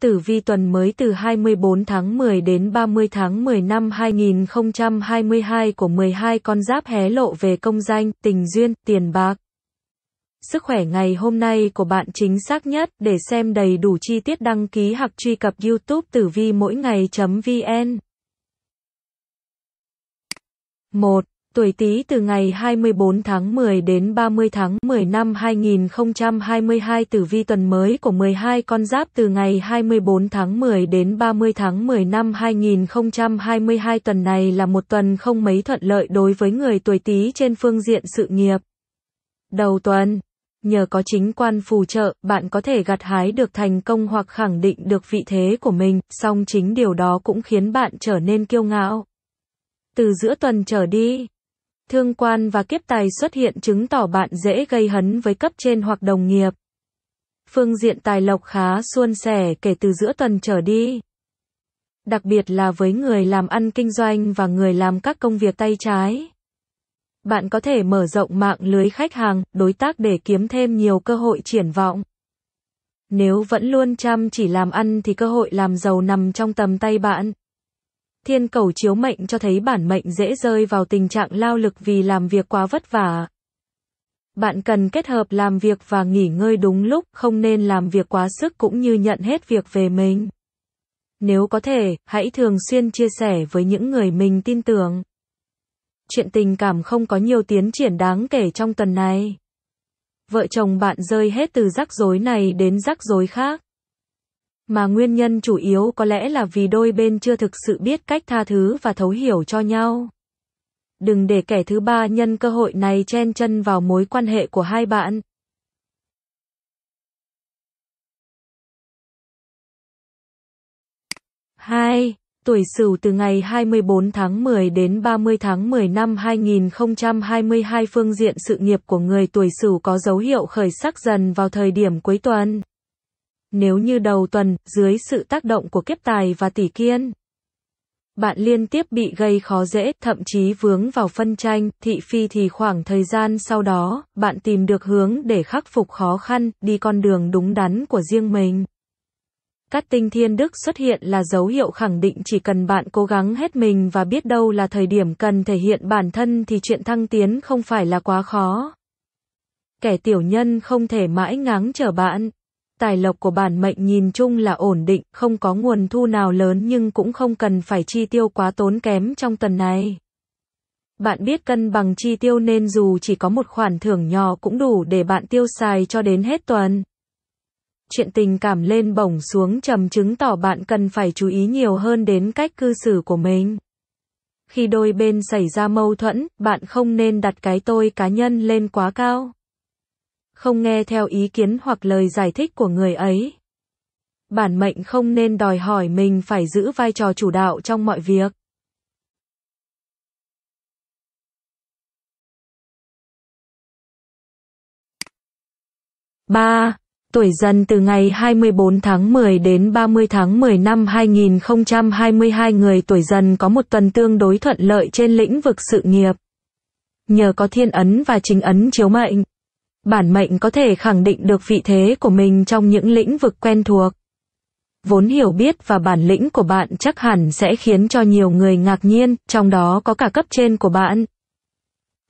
Tử Vi tuần mới từ 24 tháng 10 đến 30 tháng 10 năm 2022 của 12 con giáp hé lộ về công danh, tình duyên, tiền bạc. Sức khỏe ngày hôm nay của bạn chính xác nhất để xem đầy đủ chi tiết đăng ký hoặc truy cập youtube tử vi mỗi ngày.vn 1 tuổi Tý từ ngày 24 tháng 10 đến 30 tháng 10 năm 2022 tử vi tuần mới của 12 con giáp từ ngày 24 tháng 10 đến 30 tháng 10 năm 2022 tuần này là một tuần không mấy thuận lợi đối với người tuổi Tý trên phương diện sự nghiệp. Đầu tuần, nhờ có chính quan phù trợ, bạn có thể gặt hái được thành công hoặc khẳng định được vị thế của mình, song chính điều đó cũng khiến bạn trở nên kiêu ngạo. Từ giữa tuần trở đi, thương quan và kiếp tài xuất hiện chứng tỏ bạn dễ gây hấn với cấp trên hoặc đồng nghiệp. Phương diện tài lộc khá suôn sẻ kể từ giữa tuần trở đi. Đặc biệt là với người làm ăn kinh doanh và người làm các công việc tay trái. Bạn có thể mở rộng mạng lưới khách hàng, đối tác để kiếm thêm nhiều cơ hội triển vọng. Nếu vẫn luôn chăm chỉ làm ăn thì cơ hội làm giàu nằm trong tầm tay bạn. Thiên cầu chiếu mệnh cho thấy bản mệnh dễ rơi vào tình trạng lao lực vì làm việc quá vất vả. Bạn cần kết hợp làm việc và nghỉ ngơi đúng lúc, không nên làm việc quá sức cũng như nhận hết việc về mình. Nếu có thể, hãy thường xuyên chia sẻ với những người mình tin tưởng. Chuyện tình cảm không có nhiều tiến triển đáng kể trong tuần này. Vợ chồng bạn rơi hết từ rắc rối này đến rắc rối khác mà nguyên nhân chủ yếu có lẽ là vì đôi bên chưa thực sự biết cách tha thứ và thấu hiểu cho nhau. Đừng để kẻ thứ ba nhân cơ hội này chen chân vào mối quan hệ của hai bạn. hai Tuổi Sửu từ ngày 24 tháng 10 đến 30 tháng 10 năm 2022 phương diện sự nghiệp của người tuổi Sửu có dấu hiệu khởi sắc dần vào thời điểm cuối tuần. Nếu như đầu tuần, dưới sự tác động của kiếp tài và tỷ kiên, bạn liên tiếp bị gây khó dễ, thậm chí vướng vào phân tranh, thị phi thì khoảng thời gian sau đó, bạn tìm được hướng để khắc phục khó khăn, đi con đường đúng đắn của riêng mình. Cát tinh thiên đức xuất hiện là dấu hiệu khẳng định chỉ cần bạn cố gắng hết mình và biết đâu là thời điểm cần thể hiện bản thân thì chuyện thăng tiến không phải là quá khó. Kẻ tiểu nhân không thể mãi ngáng trở bạn tài lộc của bản mệnh nhìn chung là ổn định, không có nguồn thu nào lớn nhưng cũng không cần phải chi tiêu quá tốn kém trong tuần này. Bạn biết cân bằng chi tiêu nên dù chỉ có một khoản thưởng nhỏ cũng đủ để bạn tiêu xài cho đến hết tuần. Chuyện tình cảm lên bổng xuống trầm chứng tỏ bạn cần phải chú ý nhiều hơn đến cách cư xử của mình. Khi đôi bên xảy ra mâu thuẫn, bạn không nên đặt cái tôi cá nhân lên quá cao không nghe theo ý kiến hoặc lời giải thích của người ấy. Bản mệnh không nên đòi hỏi mình phải giữ vai trò chủ đạo trong mọi việc. ba Tuổi dần từ ngày 24 tháng 10 đến 30 tháng 10 năm 2022 người tuổi dần có một tuần tương đối thuận lợi trên lĩnh vực sự nghiệp. Nhờ có thiên ấn và chính ấn chiếu mệnh, bản mệnh có thể khẳng định được vị thế của mình trong những lĩnh vực quen thuộc. Vốn hiểu biết và bản lĩnh của bạn chắc hẳn sẽ khiến cho nhiều người ngạc nhiên, trong đó có cả cấp trên của bạn.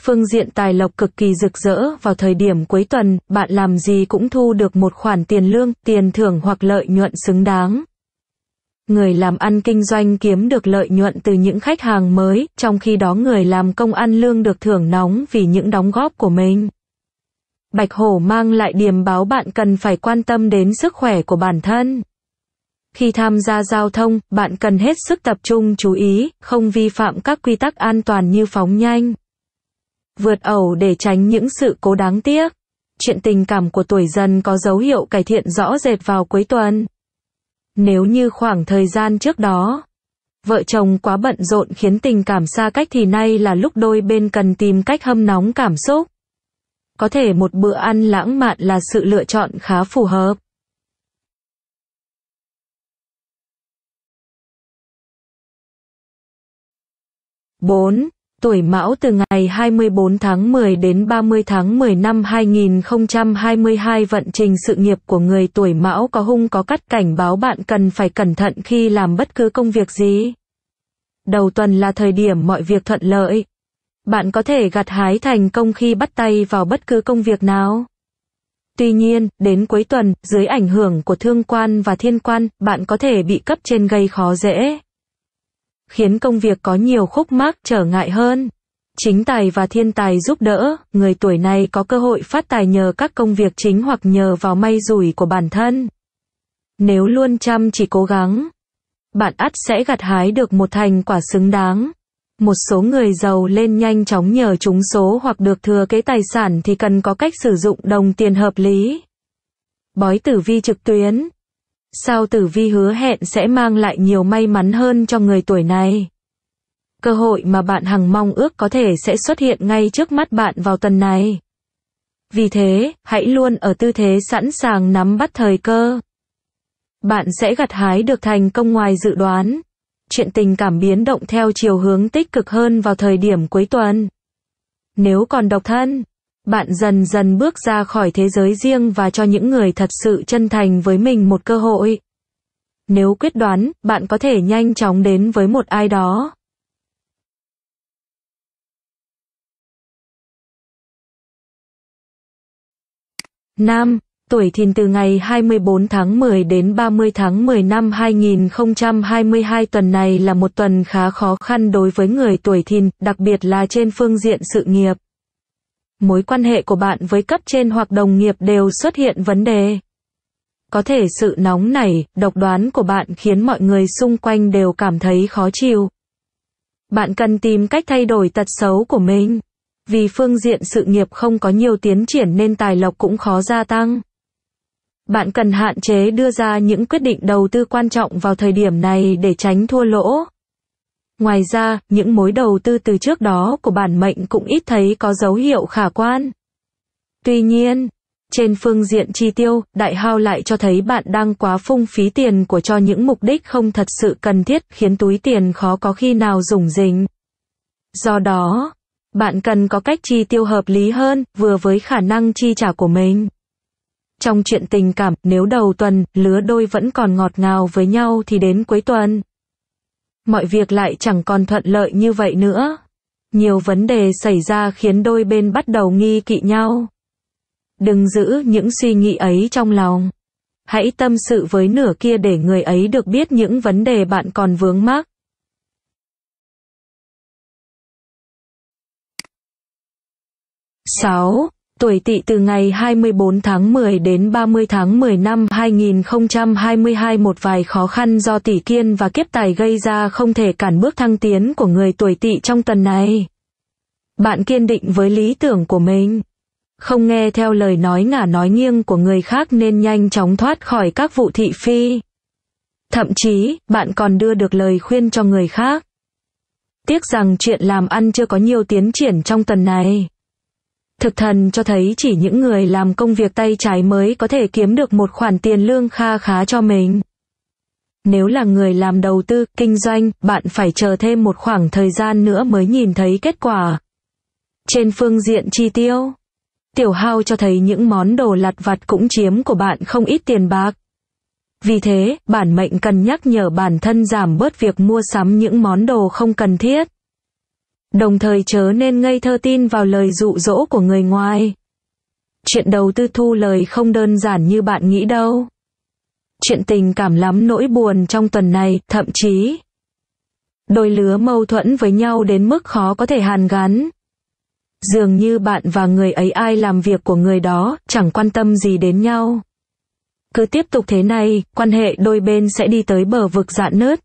Phương diện tài lộc cực kỳ rực rỡ vào thời điểm cuối tuần, bạn làm gì cũng thu được một khoản tiền lương, tiền thưởng hoặc lợi nhuận xứng đáng. Người làm ăn kinh doanh kiếm được lợi nhuận từ những khách hàng mới, trong khi đó người làm công ăn lương được thưởng nóng vì những đóng góp của mình. Bạch Hổ mang lại điểm báo bạn cần phải quan tâm đến sức khỏe của bản thân. Khi tham gia giao thông, bạn cần hết sức tập trung chú ý, không vi phạm các quy tắc an toàn như phóng nhanh, vượt ẩu để tránh những sự cố đáng tiếc. Chuyện tình cảm của tuổi dần có dấu hiệu cải thiện rõ rệt vào cuối tuần. Nếu như khoảng thời gian trước đó, vợ chồng quá bận rộn khiến tình cảm xa cách thì nay là lúc đôi bên cần tìm cách hâm nóng cảm xúc có thể một bữa ăn lãng mạn là sự lựa chọn khá phù hợp. bốn Tuổi Mão từ ngày 24 tháng 10 đến 30 tháng 10 năm 2022 vận trình sự nghiệp của người tuổi Mão có hung có cắt cảnh báo bạn cần phải cẩn thận khi làm bất cứ công việc gì. Đầu tuần là thời điểm mọi việc thuận lợi, bạn có thể gặt hái thành công khi bắt tay vào bất cứ công việc nào. Tuy nhiên, đến cuối tuần, dưới ảnh hưởng của thương quan và thiên quan, bạn có thể bị cấp trên gây khó dễ. Khiến công việc có nhiều khúc mắc trở ngại hơn. Chính tài và thiên tài giúp đỡ, người tuổi này có cơ hội phát tài nhờ các công việc chính hoặc nhờ vào may rủi của bản thân. Nếu luôn chăm chỉ cố gắng, bạn ắt sẽ gặt hái được một thành quả xứng đáng. Một số người giàu lên nhanh chóng nhờ trúng số hoặc được thừa kế tài sản thì cần có cách sử dụng đồng tiền hợp lý. Bói tử vi trực tuyến. Sao tử vi hứa hẹn sẽ mang lại nhiều may mắn hơn cho người tuổi này. Cơ hội mà bạn hằng mong ước có thể sẽ xuất hiện ngay trước mắt bạn vào tuần này. Vì thế, hãy luôn ở tư thế sẵn sàng nắm bắt thời cơ. Bạn sẽ gặt hái được thành công ngoài dự đoán chuyện tình cảm biến động theo chiều hướng tích cực hơn vào thời điểm cuối tuần. Nếu còn độc thân, bạn dần dần bước ra khỏi thế giới riêng và cho những người thật sự chân thành với mình một cơ hội. Nếu quyết đoán, bạn có thể nhanh chóng đến với một ai đó. Nam tuổi thìn từ ngày 24 tháng 10 đến 30 tháng 10 năm 2022 tuần này là một tuần khá khó khăn đối với người tuổi thìn, đặc biệt là trên phương diện sự nghiệp. Mối quan hệ của bạn với cấp trên hoặc đồng nghiệp đều xuất hiện vấn đề. Có thể sự nóng nảy, độc đoán của bạn khiến mọi người xung quanh đều cảm thấy khó chịu. Bạn cần tìm cách thay đổi tật xấu của mình vì phương diện sự nghiệp không có nhiều tiến triển nên tài lộc cũng khó gia tăng. Bạn cần hạn chế đưa ra những quyết định đầu tư quan trọng vào thời điểm này để tránh thua lỗ. Ngoài ra, những mối đầu tư từ trước đó của bản mệnh cũng ít thấy có dấu hiệu khả quan. Tuy nhiên, trên phương diện chi tiêu, đại hao lại cho thấy bạn đang quá phung phí tiền của cho những mục đích không thật sự cần thiết, khiến túi tiền khó có khi nào rủng rỉnh. Do đó, bạn cần có cách chi tiêu hợp lý hơn, vừa với khả năng chi trả của mình. Trong chuyện tình cảm, nếu đầu tuần, lứa đôi vẫn còn ngọt ngào với nhau thì đến cuối tuần. Mọi việc lại chẳng còn thuận lợi như vậy nữa. Nhiều vấn đề xảy ra khiến đôi bên bắt đầu nghi kỵ nhau. Đừng giữ những suy nghĩ ấy trong lòng. Hãy tâm sự với nửa kia để người ấy được biết những vấn đề bạn còn vướng mắc. Sáu Tuổi Tỵ từ ngày 24 tháng 10 đến 30 tháng 10 năm 2022 một vài khó khăn do tỷ kiên và kiếp tài gây ra không thể cản bước thăng tiến của người tuổi Tỵ trong tuần này. Bạn kiên định với lý tưởng của mình, không nghe theo lời nói ngả nói nghiêng của người khác nên nhanh chóng thoát khỏi các vụ thị phi. Thậm chí, bạn còn đưa được lời khuyên cho người khác. Tiếc rằng chuyện làm ăn chưa có nhiều tiến triển trong tuần này. Thực thần cho thấy chỉ những người làm công việc tay trái mới có thể kiếm được một khoản tiền lương kha khá cho mình. Nếu là người làm đầu tư, kinh doanh, bạn phải chờ thêm một khoảng thời gian nữa mới nhìn thấy kết quả. Trên phương diện chi tiêu, tiểu hao cho thấy những món đồ lặt vặt cũng chiếm của bạn không ít tiền bạc. Vì thế, bản mệnh cần nhắc nhở bản thân giảm bớt việc mua sắm những món đồ không cần thiết. Đồng thời chớ nên ngây thơ tin vào lời dụ dỗ của người ngoài. Chuyện đầu tư thu lời không đơn giản như bạn nghĩ đâu. Chuyện tình cảm lắm nỗi buồn trong tuần này, thậm chí. Đôi lứa mâu thuẫn với nhau đến mức khó có thể hàn gắn. Dường như bạn và người ấy ai làm việc của người đó, chẳng quan tâm gì đến nhau. Cứ tiếp tục thế này, quan hệ đôi bên sẽ đi tới bờ vực dạn nứt.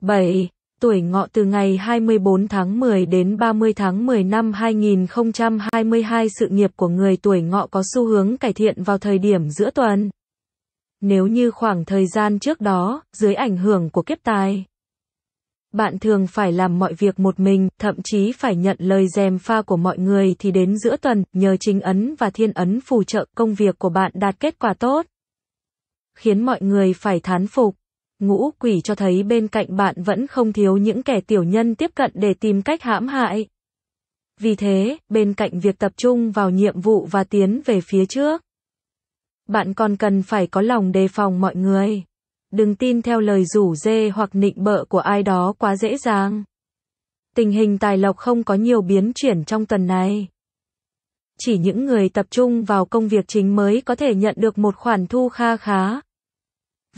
7. Tuổi ngọ từ ngày 24 tháng 10 đến 30 tháng 10 năm 2022 sự nghiệp của người tuổi ngọ có xu hướng cải thiện vào thời điểm giữa tuần. Nếu như khoảng thời gian trước đó, dưới ảnh hưởng của kiếp tài, bạn thường phải làm mọi việc một mình, thậm chí phải nhận lời dèm pha của mọi người thì đến giữa tuần, nhờ chính ấn và thiên ấn phù trợ, công việc của bạn đạt kết quả tốt. Khiến mọi người phải thán phục ngũ quỷ cho thấy bên cạnh bạn vẫn không thiếu những kẻ tiểu nhân tiếp cận để tìm cách hãm hại. Vì thế, bên cạnh việc tập trung vào nhiệm vụ và tiến về phía trước, bạn còn cần phải có lòng đề phòng mọi người. Đừng tin theo lời rủ dê hoặc nịnh bợ của ai đó quá dễ dàng. Tình hình tài lộc không có nhiều biến chuyển trong tuần này. Chỉ những người tập trung vào công việc chính mới có thể nhận được một khoản thu kha khá.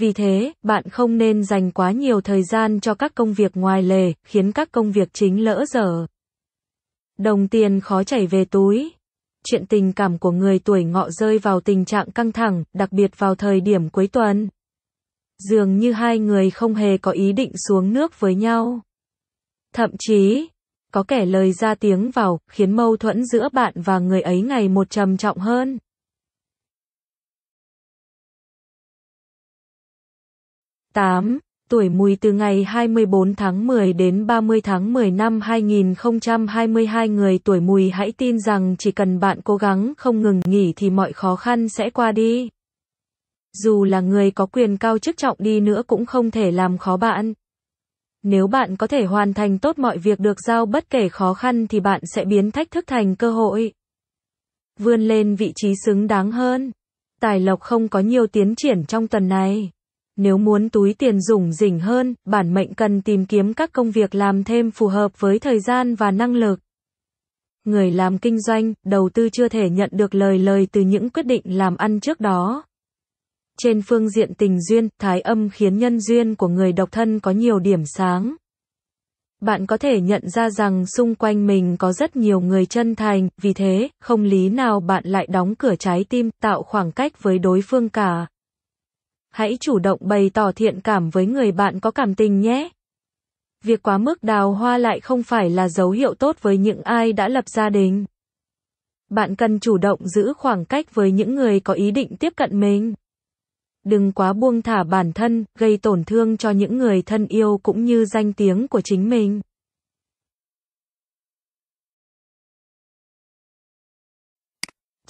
Vì thế, bạn không nên dành quá nhiều thời gian cho các công việc ngoài lề, khiến các công việc chính lỡ dở. Đồng tiền khó chảy về túi. Chuyện tình cảm của người tuổi ngọ rơi vào tình trạng căng thẳng, đặc biệt vào thời điểm cuối tuần. Dường như hai người không hề có ý định xuống nước với nhau. Thậm chí, có kẻ lời ra tiếng vào, khiến mâu thuẫn giữa bạn và người ấy ngày một trầm trọng hơn. 8. Tuổi mùi từ ngày 24 tháng 10 đến 30 tháng 10 năm 2022 người tuổi mùi hãy tin rằng chỉ cần bạn cố gắng không ngừng nghỉ thì mọi khó khăn sẽ qua đi. Dù là người có quyền cao chức trọng đi nữa cũng không thể làm khó bạn. Nếu bạn có thể hoàn thành tốt mọi việc được giao bất kể khó khăn thì bạn sẽ biến thách thức thành cơ hội. Vươn lên vị trí xứng đáng hơn. Tài lộc không có nhiều tiến triển trong tuần này. Nếu muốn túi tiền rủng rỉnh hơn, bản mệnh cần tìm kiếm các công việc làm thêm phù hợp với thời gian và năng lực. Người làm kinh doanh, đầu tư chưa thể nhận được lời lời từ những quyết định làm ăn trước đó. Trên phương diện tình duyên, thái âm khiến nhân duyên của người độc thân có nhiều điểm sáng. Bạn có thể nhận ra rằng xung quanh mình có rất nhiều người chân thành, vì thế, không lý nào bạn lại đóng cửa trái tim, tạo khoảng cách với đối phương cả hãy chủ động bày tỏ thiện cảm với người bạn có cảm tình nhé. Việc quá mức đào hoa lại không phải là dấu hiệu tốt với những ai đã lập gia đình. Bạn cần chủ động giữ khoảng cách với những người có ý định tiếp cận mình. Đừng quá buông thả bản thân, gây tổn thương cho những người thân yêu cũng như danh tiếng của chính mình.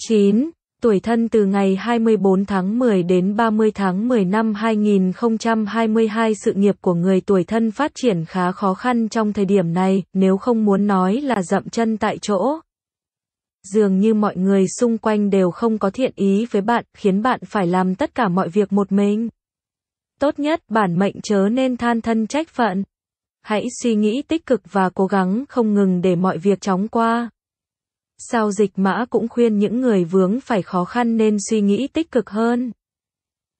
chín tuổi thân từ ngày 24 tháng 10 đến 30 tháng 10 năm 2022 sự nghiệp của người tuổi thân phát triển khá khó khăn trong thời điểm này, nếu không muốn nói là dậm chân tại chỗ. Dường như mọi người xung quanh đều không có thiện ý với bạn, khiến bạn phải làm tất cả mọi việc một mình. Tốt nhất bản mệnh chớ nên than thân trách phận. Hãy suy nghĩ tích cực và cố gắng không ngừng để mọi việc chóng qua sau dịch mã cũng khuyên những người vướng phải khó khăn nên suy nghĩ tích cực hơn.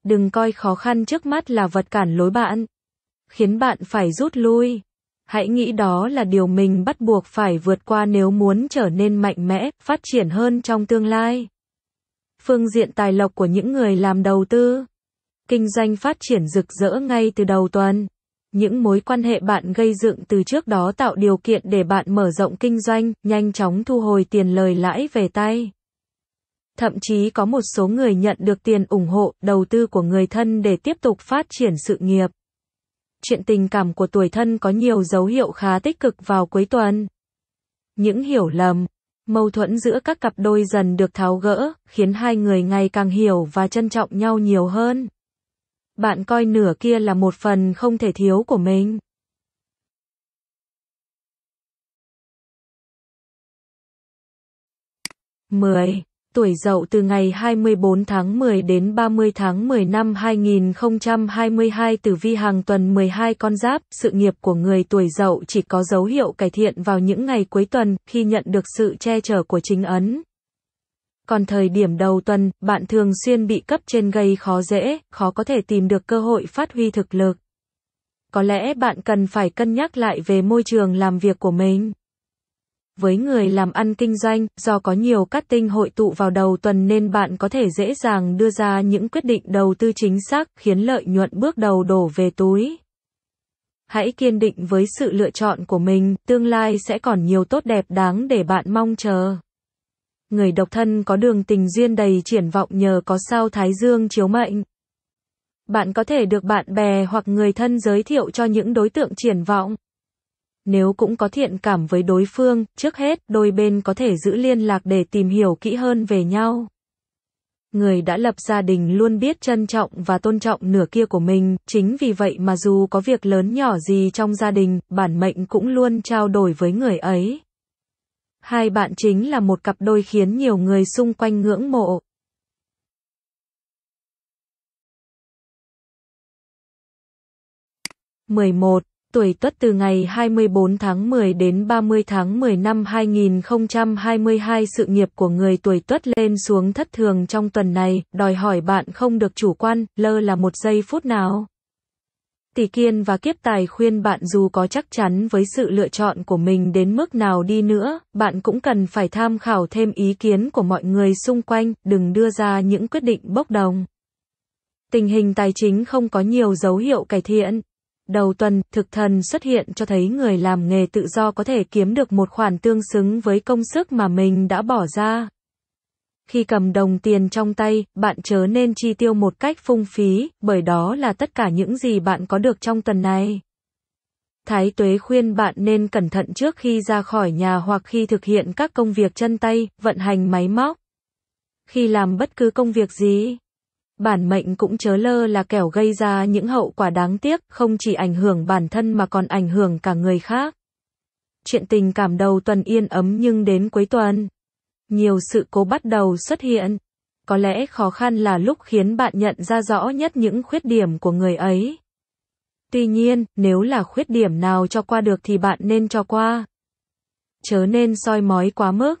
Đừng coi khó khăn trước mắt là vật cản lối bạn, khiến bạn phải rút lui. Hãy nghĩ đó là điều mình bắt buộc phải vượt qua nếu muốn trở nên mạnh mẽ, phát triển hơn trong tương lai. Phương diện tài lộc của những người làm đầu tư, kinh doanh phát triển rực rỡ ngay từ đầu tuần những mối quan hệ bạn gây dựng từ trước đó tạo điều kiện để bạn mở rộng kinh doanh, nhanh chóng thu hồi tiền lời lãi về tay. Thậm chí có một số người nhận được tiền ủng hộ, đầu tư của người thân để tiếp tục phát triển sự nghiệp. Chuyện tình cảm của tuổi thân có nhiều dấu hiệu khá tích cực vào cuối tuần. Những hiểu lầm, mâu thuẫn giữa các cặp đôi dần được tháo gỡ, khiến hai người ngày càng hiểu và trân trọng nhau nhiều hơn. Bạn coi nửa kia là một phần không thể thiếu của mình. Mười Tuổi Dậu từ ngày 24 tháng 10 đến 30 tháng 10 năm 2022 tử vi hàng tuần 12 con giáp, sự nghiệp của người tuổi Dậu chỉ có dấu hiệu cải thiện vào những ngày cuối tuần khi nhận được sự che chở của chính ấn. Còn thời điểm đầu tuần, bạn thường xuyên bị cấp trên gây khó dễ, khó có thể tìm được cơ hội phát huy thực lực. Có lẽ bạn cần phải cân nhắc lại về môi trường làm việc của mình. Với người làm ăn kinh doanh, do có nhiều các tinh hội tụ vào đầu tuần nên bạn có thể dễ dàng đưa ra những quyết định đầu tư chính xác, khiến lợi nhuận bước đầu đổ về túi. Hãy kiên định với sự lựa chọn của mình, tương lai sẽ còn nhiều tốt đẹp đáng để bạn mong chờ người độc thân có đường tình duyên đầy triển vọng nhờ có sao Thái Dương chiếu mệnh. Bạn có thể được bạn bè hoặc người thân giới thiệu cho những đối tượng triển vọng. Nếu cũng có thiện cảm với đối phương, trước hết, đôi bên có thể giữ liên lạc để tìm hiểu kỹ hơn về nhau. Người đã lập gia đình luôn biết trân trọng và tôn trọng nửa kia của mình, chính vì vậy mà dù có việc lớn nhỏ gì trong gia đình, bản mệnh cũng luôn trao đổi với người ấy. Hai bạn chính là một cặp đôi khiến nhiều người xung quanh ngưỡng mộ. Mười một tuổi Tuất từ ngày 24 tháng 10 đến 30 tháng 10 năm 2022 sự nghiệp của người tuổi Tuất lên xuống thất thường trong tuần này, đòi hỏi bạn không được chủ quan, lơ là một giây phút nào. Tỷ Kiên và Kiếp Tài khuyên bạn dù có chắc chắn với sự lựa chọn của mình đến mức nào đi nữa, bạn cũng cần phải tham khảo thêm ý kiến của mọi người xung quanh, đừng đưa ra những quyết định bốc đồng. Tình hình tài chính không có nhiều dấu hiệu cải thiện. Đầu tuần, thực thần xuất hiện cho thấy người làm nghề tự do có thể kiếm được một khoản tương xứng với công sức mà mình đã bỏ ra, khi cầm đồng tiền trong tay, bạn chớ nên chi tiêu một cách phung phí, bởi đó là tất cả những gì bạn có được trong tuần này. Thái Tuế khuyên bạn nên cẩn thận trước khi ra khỏi nhà hoặc khi thực hiện các công việc chân tay, vận hành máy móc. Khi làm bất cứ công việc gì, bản mệnh cũng chớ lơ là kẻo gây ra những hậu quả đáng tiếc, không chỉ ảnh hưởng bản thân mà còn ảnh hưởng cả người khác. Chuyện tình cảm đầu tuần yên ấm nhưng đến cuối tuần nhiều sự cố bắt đầu xuất hiện. Có lẽ khó khăn là lúc khiến bạn nhận ra rõ nhất những khuyết điểm của người ấy. Tuy nhiên, nếu là khuyết điểm nào cho qua được thì bạn nên cho qua. Chớ nên soi mói quá mức.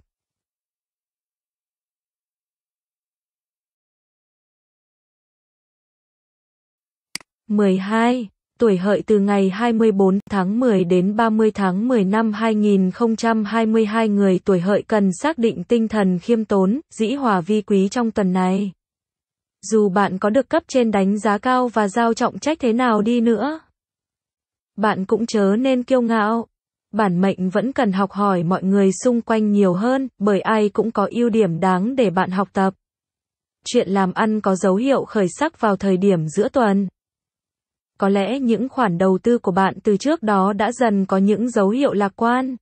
mười hai tuổi hợi từ ngày 24 tháng 10 đến 30 tháng 10 năm 2022 người tuổi hợi cần xác định tinh thần khiêm tốn, dĩ hòa vi quý trong tuần này. Dù bạn có được cấp trên đánh giá cao và giao trọng trách thế nào đi nữa, bạn cũng chớ nên kiêu ngạo. Bản mệnh vẫn cần học hỏi mọi người xung quanh nhiều hơn, bởi ai cũng có ưu điểm đáng để bạn học tập. Chuyện làm ăn có dấu hiệu khởi sắc vào thời điểm giữa tuần có lẽ những khoản đầu tư của bạn từ trước đó đã dần có những dấu hiệu lạc quan.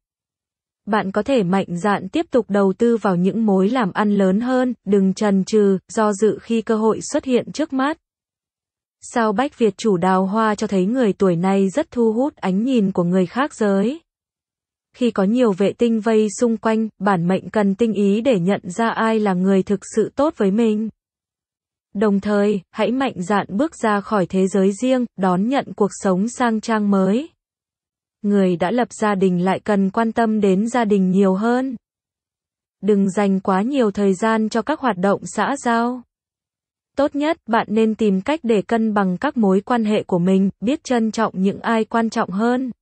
Bạn có thể mạnh dạn tiếp tục đầu tư vào những mối làm ăn lớn hơn, đừng chần chừ, do dự khi cơ hội xuất hiện trước mắt. Sao Bách Việt chủ đào hoa cho thấy người tuổi này rất thu hút ánh nhìn của người khác giới. Khi có nhiều vệ tinh vây xung quanh, bản mệnh cần tinh ý để nhận ra ai là người thực sự tốt với mình. Đồng thời, hãy mạnh dạn bước ra khỏi thế giới riêng, đón nhận cuộc sống sang trang mới. Người đã lập gia đình lại cần quan tâm đến gia đình nhiều hơn. Đừng dành quá nhiều thời gian cho các hoạt động xã giao. Tốt nhất, bạn nên tìm cách để cân bằng các mối quan hệ của mình, biết trân trọng những ai quan trọng hơn.